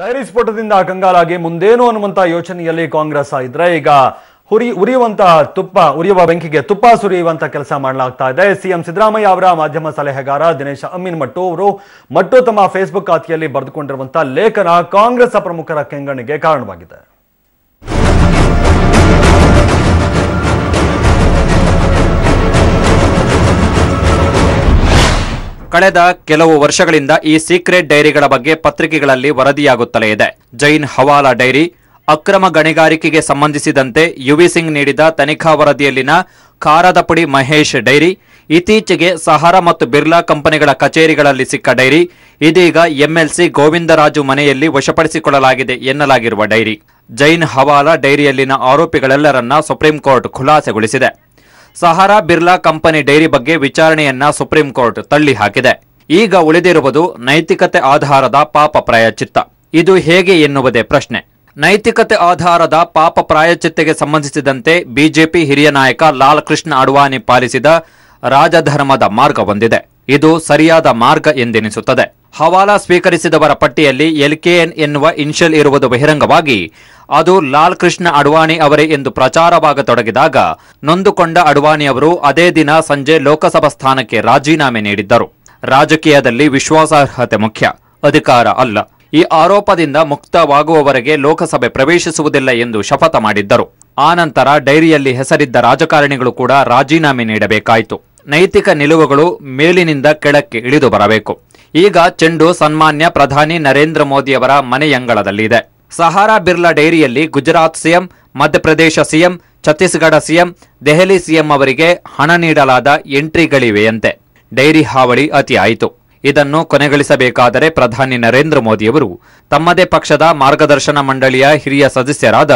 dairy ಸ್ಫೋಟದಿಂದ ಕಂಗಾಲಾಗಿ ಮುಂದೇನು ಅನ್ನುವಂಥ ಯೋಚನೆಯಲ್ಲಿ ಕಾಂಗ್ರೆಸ್ ಇದ್ರೆ ಈಗ ಹುರಿ ಉರಿಯುವಂತಹ ತುಪ್ಪ ಉರಿಯುವ ಬೆಂಕಿಗೆ ತುಪ್ಪ ಸುರಿಯುವಂತ ಕೆಲಸ ಮಾಡಲಾಗ್ತಾ ಇದೆ ಸಿಎಂ ಸಿದ್ದರಾಮಯ್ಯ ಅವರ ಮಾಧ್ಯಮ ಸಲಹೆಗಾರ ದಿನೇಶ್ ಅಮೀನ್ ಮಟ್ಟು ಅವರು ಮಟ್ಟು ತಮ್ಮ ಫೇಸ್ಬುಕ್ ಖಾತೆಯಲ್ಲಿ ಬರೆದುಕೊಂಡಿರುವಂತಹ ಲೇಖನ ಕಾಂಗ್ರೆಸ್ ಪ್ರಮುಖರ ಕೆಂಗಣಿಗೆ ಕಾರಣವಾಗಿದೆ ಕಳೆದ ಕೆಲವು ವರ್ಷಗಳಿಂದ ಈ ಸೀಕ್ರೆಟ್ ಡೈರಿಗಳ ಬಗ್ಗೆ ಪತ್ರಿಕೆಗಳಲ್ಲಿ ವರದಿಯಾಗುತ್ತಲೇ ಇದೆ ಜೈನ್ ಹವಾಲಾ ಡೈರಿ ಅಕ್ರಮ ಗಣಿಗಾರಿಕೆಗೆ ಸಂಬಂಧಿಸಿದಂತೆ ಯುವಿ ಸಿಂಗ್ ನೀಡಿದ ತನಿಖಾ ವರದಿಯಲ್ಲಿನ ಖಾರದಪುಡಿ ಮಹೇಶ್ ಡೈರಿ ಇತ್ತೀಚೆಗೆ ಸಹಾರ ಮತ್ತು ಬಿರ್ಲಾ ಕಂಪನಿಗಳ ಕಚೇರಿಗಳಲ್ಲಿ ಸಿಕ್ಕ ಡೈರಿ ಇದೀಗ ಎಂಎಲ್ಸಿ ಗೋವಿಂದರಾಜು ಮನೆಯಲ್ಲಿ ವಶಪಡಿಸಿಕೊಳ್ಳಲಾಗಿದೆ ಎನ್ನಲಾಗಿರುವ ಡೈರಿ ಜೈನ್ ಹವಾಲಾ ಡೈರಿಯಲ್ಲಿನ ಆರೋಪಿಗಳೆಲ್ಲರನ್ನ ಸುಪ್ರೀಂ ಕೋರ್ಟ್ ಖುಲಾಸೆಗೊಳಿಸಿದೆ ಸಹಾರಾ ಬಿರ್ಲಾ ಕಂಪನಿ ಡೈರಿ ಬಗ್ಗೆ ವಿಚಾರಣೆಯನ್ನ ಸುಪ್ರೀಂ ಕೋರ್ಟ್ ತಳ್ಳಿ ಹಾಕಿದೆ ಈಗ ಉಳಿದಿರುವುದು ನೈತಿಕತೆ ಆಧಾರದ ಪಾಪ ಪ್ರಾಯಚಿತ್ತ ಇದು ಹೇಗೆ ಎನ್ನುವುದೇ ಪ್ರಶ್ನೆ ನೈತಿಕತೆ ಆಧಾರದ ಪಾಪ ಪ್ರಾಯಚಿತ್ತೆಗೆ ಸಂಬಂಧಿಸಿದಂತೆ ಬಿಜೆಪಿ ಹಿರಿಯ ನಾಯಕ ಲಾಲ್ ಕೃಷ್ಣ ಅಡ್ವಾನಿ ಪಾಲಿಸಿದ ರಾಜಧರ್ಮದ ಮಾರ್ಗ ಹೊಂದಿದೆ ಇದು ಸರಿಯಾದ ಮಾರ್ಗ ಎಂದೆನಿಸುತ್ತದೆ ಹವಾಲಾ ಸ್ವೀಕರಿಸಿದವರ ಪಟ್ಟಿಯಲ್ಲಿ ಎಲ್ಕೆಎನ್ ಎನ್ನುವ ಇನ್ಷಲ್ ಇರುವುದು ಬಹಿರಂಗವಾಗಿ ಅದು ಲಾಲ್ ಕೃಷ್ಣ ಅಡ್ವಾಣಿ ಅವರೇ ಎಂದು ಪ್ರಚಾರವಾಗತೊಡಗಿದಾಗ ನೊಂದುಕೊಂಡ ಅಡ್ವಾಣಿ ಅವರು ಅದೇ ದಿನ ಸಂಜೆ ಲೋಕಸಭಾ ಸ್ಥಾನಕ್ಕೆ ರಾಜೀನಾಮೆ ನೀಡಿದ್ದರು ರಾಜಕೀಯದಲ್ಲಿ ವಿಶ್ವಾಸಾರ್ಹತೆ ಮುಖ್ಯ ಅಧಿಕಾರ ಅಲ್ಲ ಈ ಆರೋಪದಿಂದ ಮುಕ್ತವಾಗುವವರೆಗೆ ಲೋಕಸಭೆ ಪ್ರವೇಶಿಸುವುದಿಲ್ಲ ಎಂದು ಶಪಥ ಮಾಡಿದ್ದರು ಆನಂತರ ಡೈರಿಯಲ್ಲಿ ಹೆಸರಿದ್ದ ರಾಜಕಾರಣಿಗಳು ಕೂಡ ರಾಜೀನಾಮೆ ನೀಡಬೇಕಾಯಿತು ನೈತಿಕ ನಿಲುವುಗಳು ಮೇಲಿನಿಂದ ಕೆಳಕ್ಕೆ ಇಳಿದು ಬರಬೇಕು ಈಗ ಚೆಂಡು ಸನ್ಮಾನ್ಯ ಪ್ರಧಾನಿ ನರೇಂದ್ರ ಮೋದಿಯವರ ಮನೆಯಂಗಳದಲ್ಲಿದೆ ಸಹಾರಾ ಬಿರ್ಲಾ ಡೈರಿಯಲ್ಲಿ Gujarat CM Madhya Pradesh CM Chhattisgarh CM Delhi CM ಅವರಿಗೆ ಹಣ ನೀಡಲಾದ ಎಂಟ್ರಿಗಳಿವೆಯಂತೆ ಡೈರಿ ಹಾವಳಿ ಅತಿಯಾಯಿತು ಇದನ್ನು ಕೊನೆಗೊಳಿಸಬೇಕಾದರೆ ಪ್ರಧಾನಿ ನರೇಂದ್ರ ಮೋದಿಯವರು ತಮ್ಮದೇ ಪಕ್ಷದ ಮಾರ್ಗದರ್ಶನ ಮಂಡಳಿಯ ಹಿರಿಯ ಸದಸ್ಯರಾದ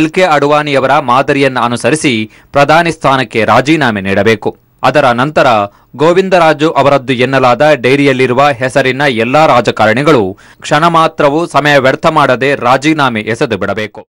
ಎಲ್ ಕೆ ಅಡ್ವಾಣಿಯವರ ಮಾದರಿಯನ್ನು ಅನುಸರಿಸಿ ಪ್ರಧಾನಿ ಸ್ಥಾನಕ್ಕೆ ರಾಜೀನಾಮೆ ನೀಡಬೇಕು ಅದರ ನಂತರ ಗೋವಿಂದರಾಜು ಅವರದ್ದು ಎನ್ನಲಾದ ಡೈರಿಯಲ್ಲಿರುವ ಹೆಸರಿನ ಎಲ್ಲಾ ರಾಜಕಾರಣಿಗಳು ಕ್ಷಣ ಮಾತ್ರವೂ ಸಮಯ ವ್ಯರ್ಥ ಮಾಡದೆ ರಾಜೀನಾಮೆ ಎಸೆದು ಬಿಡಬೇಕು